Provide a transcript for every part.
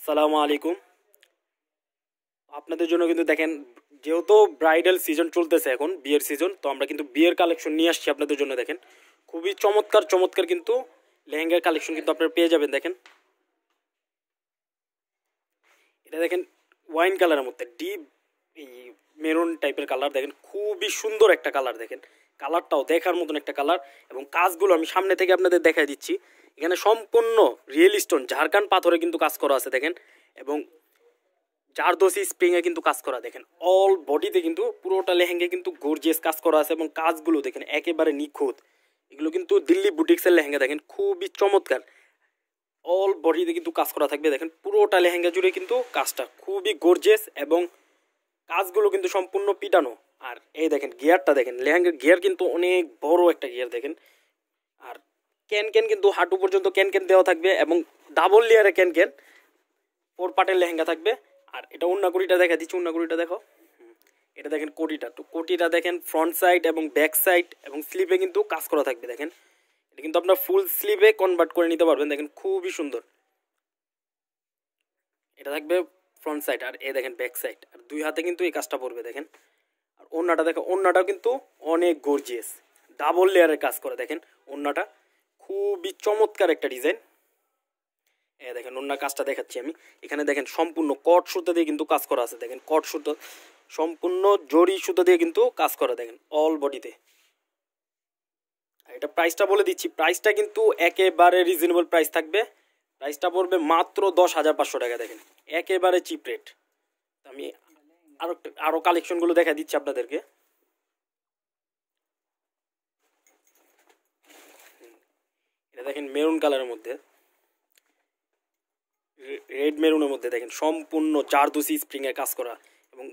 আসসালামু আলাইকুম আপনাদের জন্য কিন্তু দেখেন যেহেতু ব্রাইডাল সিজন চলতেছে এখন বিয়ের সিজন তো আমরা কিন্তু বিয়ের কালেকশন নিয়ে আসছি আপনাদের জন্য দেখেন খুবই চমৎকার চমৎকার কিন্তু লেহেঙ্গার কালেকশন কিন্তু আপনারা পেয়ে যাবেন দেখেন এটা দেখেন ওয়াইন কালারের মধ্যে ডিপ এই মেরুন টাইপের কালার দেখেন খুবই সুন্দর একটা কালার দেখেন কালারটাও দেখার মতন একটা কালার এবং কাজগুলো আমি সামনে থেকে আপনাদের দেখাই দিচ্ছি এখানে সম্পূর্ণ রিয়েল স্টোন ঝাড়খান পাথরে কিন্তু কাজ করা আছে দেখেন এবং জারদোসি স্প্রিংয়ে কিন্তু কাজ করা দেখেন অল বডিতে কিন্তু পুরোটা লেহেঙ্গে কিন্তু গর্জিয়াস কাজ করা আছে এবং কাজগুলো দেখেন একেবারে নিখুঁত এগুলো কিন্তু দিল্লি বুটিক্সের লেহেঙ্গা দেখেন খুবই চমৎকার অল বডিতে কিন্তু কাজ করা থাকবে দেখেন পুরোটা লেহেঙ্গা জুড়ে কিন্তু কাজটা খুবই গর্জিয়াস এবং কাজগুলো কিন্তু সম্পূর্ণ পিটানো আর এই দেখেন গিয়ারটা দেখেন লেহেঙ্গার গিয়ার কিন্তু অনেক বড় একটা গিয়ার দেখেন ক্যান ক্যান কিন্তু হাঁটু পর্যন্ত ক্যান ক্যান দেওয়া থাকবে এবং ডাবল লেয়ারে ক্যান ক্যান ফোর পার্টের লেহেঙ্গা থাকবে আর এটা উন্নাকুড়িটা দেখা দিচ্ছি উন্নাকুড়িটা দেখো এটা দেখেন কোটিটা তো কোটিটা দেখেন ফ্রন্ট সাইড এবং ব্যাক সাইড এবং স্লিপে কিন্তু কাজ করা থাকবে দেখেন এটা কিন্তু আপনার ফুল স্লিপে কনভার্ট করে নিতে পারবেন দেখেন খুবই সুন্দর এটা থাকবে ফ্রন্ট সাইড আর এ দেখেন ব্যাক সাইড আর দুই হাতে কিন্তু এই কাজটা পড়বে দেখেন আর অন্যটা দেখো অন্যটাও কিন্তু অনেক গর্জিয়াস ডাবল লেয়ারের কাজ করে দেখেন অন্যটা খুবই চমৎকার একটা ডিজাইন হ্যাঁ দেখেন অন্য কাজটা দেখাচ্ছি আমি এখানে দেখেন সম্পূর্ণ কট সুতো দিয়ে কিন্তু কাজ করা আছে দেখেন কট সুতো সম্পূর্ণ জরি সুতো দিয়ে কিন্তু কাজ করা দেখেন অল বডিতে আর এটা প্রাইসটা বলে দিচ্ছি প্রাইসটা কিন্তু একেবারে রিজনেবল প্রাইস থাকবে প্রাইসটা পড়বে মাত্র দশ হাজার পাঁচশো টাকা দেখেন একেবারে চিপ রেট আমি আরও আরও কালেকশনগুলো দেখা দিচ্ছি আপনাদেরকে এটা দেখেন মেরুন কালারের মধ্যে রেড মেরুনের মধ্যে দেখেন সম্পূর্ণ জারদুসি স্প্রিংয়ে কাজ করা এবং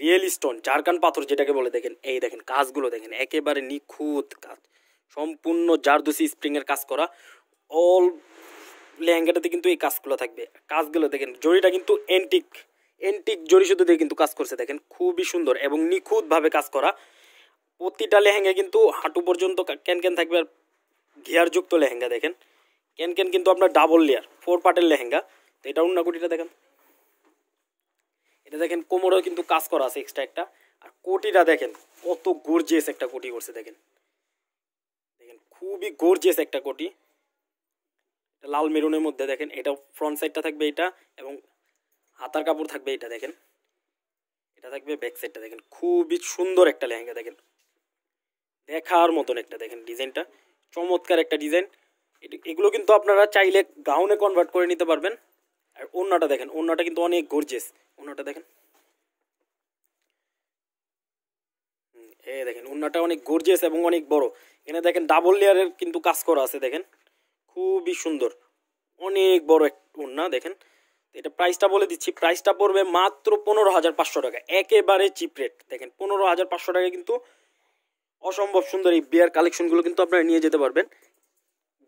রিয়েল স্টোন জারকান পাথর যেটাকে বলে দেখেন এই দেখেন কাজগুলো দেখেন একেবারে নিখুঁত কাজ সম্পূর্ণ জারদুসি স্প্রিংয়ের কাজ করা অল লেহেঙ্গাটাতে কিন্তু এই কাজগুলো থাকবে কাজগুলো দেখেন জড়িটা কিন্তু এন্টিক এন্টিক জড়ি শুধু দিয়ে কিন্তু কাজ করছে দেখেন খুবই সুন্দর এবং নিখুঁতভাবে কাজ করা প্রতিটা লেহেঙ্গা কিন্তু হাঁটু পর্যন্ত ক্যান ক্যান থাকবে আর ঘিয়ারযুক্ত লেহেঙ্গা দেখেন ক্যান ক্যান কিন্তু আপনার ডাবল লেয়ার ফোর পার্টের লেহেঙ্গা তো এটা কোটিটা দেখেন এটা দেখেন কোমরও কিন্তু কাজ করা আছে এক্সট্রা একটা আর কোটিটা দেখেন কত গর্জিয়াস একটা কোটি করছে দেখেন দেখেন খুবই গর্জিয়াস একটা কোটি লাল মেরুনের মধ্যে দেখেন এটা ফ্রন্ট সাইডটা থাকবে এটা এবং হাতার কাপড় থাকবে এটা দেখেন এটা থাকবে ব্যাক সাইডটা দেখেন খুবই সুন্দর একটা লেহেঙ্গা দেখেন দেখার মতন একটা দেখেন ডিজাইনটা চমৎকার একটা ডিজাইন এগুলো কিন্তু আপনারা চাইলে গাউনে কনভার্ট করে নিতে পারবেন আর ওন্নাটা দেখেন ওন্নাটা কিন্তু অনেক গর্জেস ওন্নাটা দেখেন এ দেখেন ওন্নাটা অনেক গর্জেস এবং অনেক বড় এখানে দেখেন ডাবল লেয়ারের কিন্তু কাজ করা আছে দেখেন খুবই সুন্দর অনেক বড় এক ওন্না দেখেন এটা প্রাইসটা বলে দিচ্ছি প্রাইসটা পড়বে মাত্র পনেরো হাজার পাঁচশো টাকা একেবারে চিপ রেট দেখেন পনেরো হাজার পাঁচশো টাকা কিন্তু অসম্ভব সুন্দর এই বিয়ার কালেকশনগুলো কিন্তু আপনারা নিয়ে যেতে পারবেন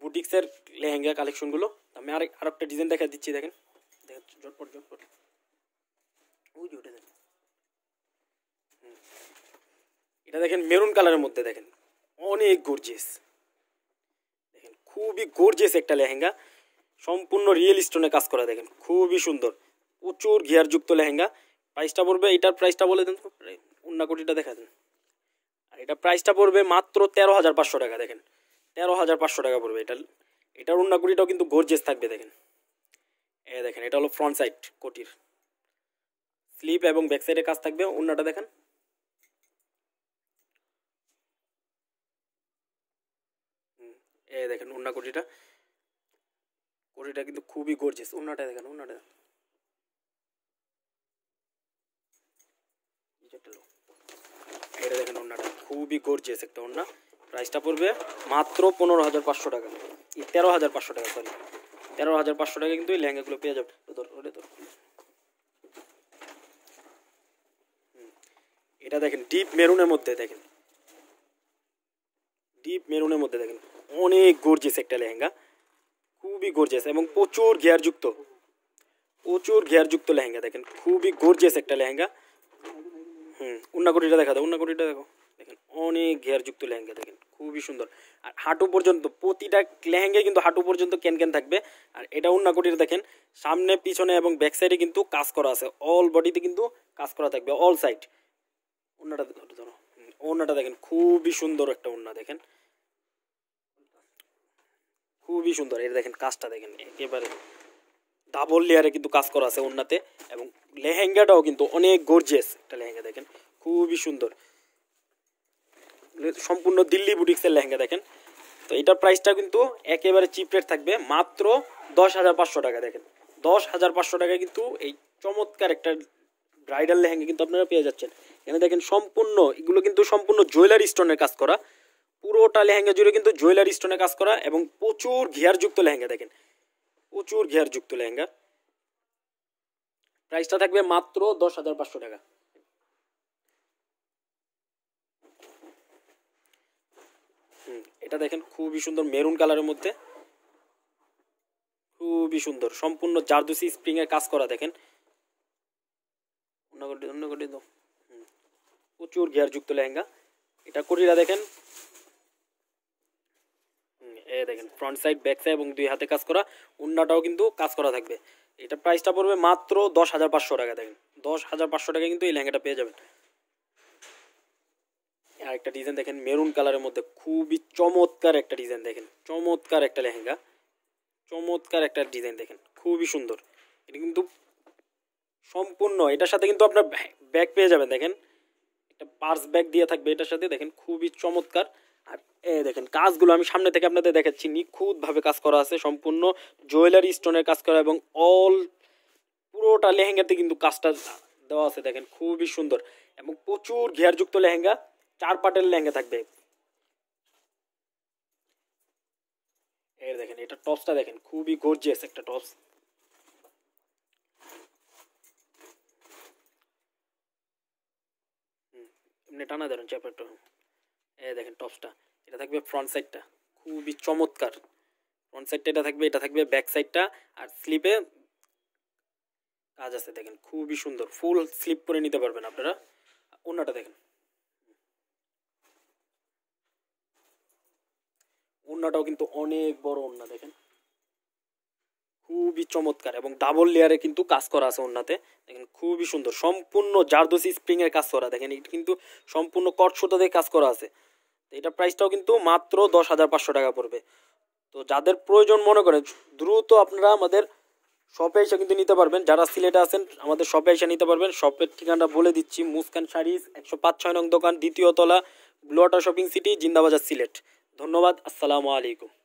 বুটিক্সের লেহেঙ্গা কালেকশনগুলো আমি আরেক আর একটা ডিজাইন দেখা দিচ্ছি দেখেন দেখেন জটপট জটপট ওই যে ওটা এটা দেখেন মেরুন কালারের মধ্যে দেখেন অনেক গর্জিয়াস দেখেন খুবই গর্জিয়াস একটা লেহেঙ্গা সম্পূর্ণ রিয়েল স্টোনে কাজ করা দেখেন খুবই সুন্দর প্রচুর ঘিয়ারযুক্ত লেহেঙ্গা প্রাইসটা পড়বে এটার প্রাইসটা বলে দেন অন্য কোটিটা দেখা দেন আর এটা প্রাইসটা পড়বে মাত্র তেরো হাজার পাঁচশো টাকা দেখেন তেরো হাজার পাঁচশো টাকা পড়বে এটা এটার উন্নাকুটিটাও কিন্তু গর্জেস থাকবে দেখেন এ দেখেন এটা হলো ফ্রন্ট সাইড কোটির স্লিপ এবং ব্যাক সাইডে কাজ থাকবে উন্নাটা দেখেন এ দেখেন উন্না কোটিটা কোটিটা কিন্তু খুবই গর্জেস উন্নাটা দেখেন উন্নাটা এটা দেখেন ওনাটা খুবই গর্জিয়াস একটা ওনা প্রাইসটা পড়বে মাত্র পনেরো হাজার পাঁচশো টাকা তেরো হাজার পাঁচশো টাকা সরি তেরো হাজার পাঁচশো টাকা কিন্তু এই লেহেঙ্গাগুলো পেয়ে যাবে এটা দেখেন ডিপ মেরুনের মধ্যে দেখেন ডিপ মেরুনের মধ্যে দেখেন অনেক গর্জিয়াস একটা লেহেঙ্গা খুবই গর্জিয়াস এবং প্রচুর গিয়ারযুক্ত প্রচুর গিয়ারযুক্ত লেহেঙ্গা দেখেন খুবই গর্জিয়াস একটা লেহেঙ্গা হুম উন্নাকুটিটা দেখা দাও উন্নাকুটিটা দেখো দেখেন অনেক ঘেরযুক্ত লেহেঙ্গা দেখেন খুবই সুন্দর আর হাঁটু পর্যন্ত প্রতিটা লেহেঙ্গায় কিন্তু হাঁটু পর্যন্ত ক্যান ক্যান থাকবে আর এটা উন্নাকুটির দেখেন সামনে পিছনে এবং ব্যাক সাইডে কিন্তু কাজ করা আছে অল বডিতে কিন্তু কাজ করা থাকবে অল সাইড উন্নাটা ধরো ওনাটা দেখেন খুবই সুন্দর একটা উন্না দেখেন খুবই সুন্দর এটা দেখেন কাজটা দেখেন একেবারে ডাবল লেয়ারে কিন্তু কাজ করা আছে উন্নাতে এবং লেহেঙ্গাটাও কিন্তু অনেক গর্জিয়াস একটা লেহেঙ্গা দেখেন খুবই সুন্দর সম্পূর্ণ দিল্লি বুটিক্সের লেহেঙ্গা দেখেন তো এটার প্রাইসটা কিন্তু একেবারে চিপ রেট থাকবে মাত্র দশ হাজার পাঁচশো টাকা দেখেন দশ হাজার পাঁচশো টাকায় কিন্তু এই চমৎকার একটা ব্রাইডাল লেহেঙ্গা কিন্তু আপনারা পেয়ে যাচ্ছেন এখানে দেখেন সম্পূর্ণ এগুলো কিন্তু সম্পূর্ণ জুয়েলারি স্টোনের কাজ করা পুরোটা লেহেঙ্গা জুড়ে কিন্তু জুয়েলারি স্টোনের কাজ করা এবং প্রচুর ঘিয়ারযুক্ত লেহেঙ্গা দেখেন প্রচুর ঘিয়ারযুক্ত লেহেঙ্গা প্রাইসটা থাকবে মাত্র দশ হাজার পাঁচশো টাকা এটা দেখেন খুবই সুন্দর মেরুন কালারের মধ্যে খুবই সুন্দর সম্পূর্ণ জারদুসি স্প্রিং এর কাজ করা দেখেন প্রচুর যুক্ত লেহেঙ্গা এটা কুটিরা দেখেন এ দেখেন ফ্রন্ট সাইড ব্যাক সাইড এবং দুই হাতে কাজ করা উন্নাটাও কিন্তু কাজ করা থাকবে এটা প্রাইসটা পড়বে মাত্র দশ হাজার পাঁচশো টাকা দেখেন দশ হাজার পাঁচশো টাকা কিন্তু এই লেহেঙ্গাটা পেয়ে যাবেন আর একটা ডিজাইন দেখেন মেরুন কালারের মধ্যে খুবই চমৎকার একটা ডিজাইন দেখেন চমৎকার একটা লেহেঙ্গা চমৎকার একটা ডিজাইন দেখেন খুবই সুন্দর এটা কিন্তু সম্পূর্ণ এটার সাথে কিন্তু আপনার ব্যাগ পেয়ে যাবেন দেখেন একটা পার্স ব্যাগ দিয়ে থাকবে এটার সাথে দেখেন খুবই চমৎকার আর এ দেখেন কাজগুলো আমি সামনে থেকে আপনাদের দেখাচ্ছি নিখুঁতভাবে কাজ করা আছে সম্পূর্ণ জুয়েলারি স্টোনের কাজ করা এবং অল পুরোটা লেহেঙ্গাতে কিন্তু কাজটা দেওয়া আছে দেখেন খুবই সুন্দর এবং প্রচুর ঘেরযুক্ত লেহেঙ্গা চার পাটের লেহেঙ্গা থাকবে দেখেন এটা টপসটা দেখেন খুবই গর্জিয়াস একটা টপস টানা ধরেন চ্যাপারটা দেখেন টপসটা এটা থাকবে ফ্রন্ট সাইডটা খুবই চমৎকার ফ্রন্ট সাইডটা এটা থাকবে এটা থাকবে ব্যাক সাইডটা আর স্লিপে কাজ আছে দেখেন খুবই সুন্দর ফুল স্লিপ করে নিতে পারবেন আপনারা ওনাটা দেখেন ওড়নাটাও কিন্তু অনেক বড় ওড়না দেখেন খুবই চমৎকার এবং ডাবল লেয়ারে কিন্তু কাজ করা আছে ওড়নাতে দেখেন খুবই সুন্দর সম্পূর্ণ জারদোসি স্প্রিংয়ের কাজ করা দেখেন এটা কিন্তু সম্পূর্ণ দিয়ে কাজ করা আছে এটা প্রাইসটাও কিন্তু মাত্র দশ হাজার পাঁচশো টাকা পড়বে তো যাদের প্রয়োজন মনে করেন দ্রুত আপনারা আমাদের শপে এসে কিন্তু নিতে পারবেন যারা সিলেটে আছেন আমাদের শপে এসে নিতে পারবেন শপের ঠিকানাটা বলে দিচ্ছি মুসকান শাড়িজ একশো পাঁচ ছয় নং দোকান দ্বিতীয় তলা Bluewater shopping city Zindabazar Sylhet ধন্যবাদ আসসালামু আলাইকুম